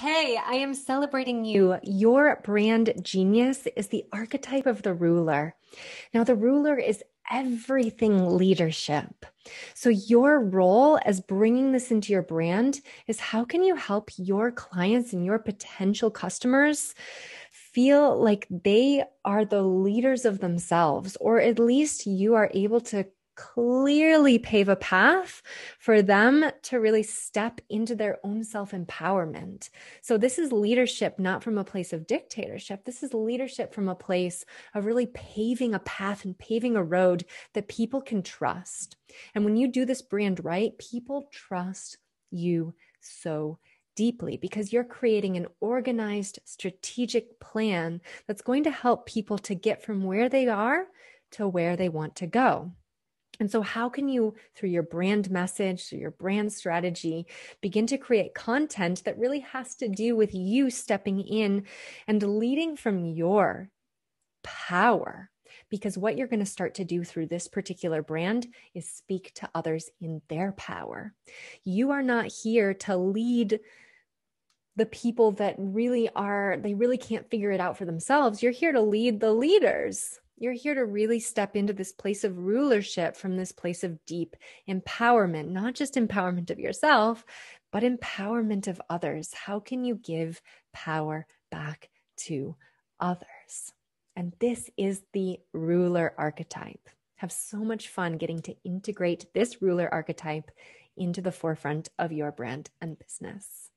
Hey, I am celebrating you. Your brand genius is the archetype of the ruler. Now, the ruler is everything leadership. So, your role as bringing this into your brand is how can you help your clients and your potential customers feel like they are the leaders of themselves, or at least you are able to clearly pave a path for them to really step into their own self empowerment. So, this is leadership not from a place of dictatorship. This is leadership from a place of really paving a path and paving a road that people can trust. And when you do this brand right, people trust you so deeply because you're creating an organized strategic plan that's going to help people to get from where they are to where they want to go. And so, how can you, through your brand message, through your brand strategy, begin to create content that really has to do with you stepping in and leading from your power? Because what you're going to start to do through this particular brand is speak to others in their power. You are not here to lead the people that really are, they really can't figure it out for themselves. You're here to lead the leaders you're here to really step into this place of rulership from this place of deep empowerment, not just empowerment of yourself, but empowerment of others. How can you give power back to others? And this is the ruler archetype. Have so much fun getting to integrate this ruler archetype into the forefront of your brand and business.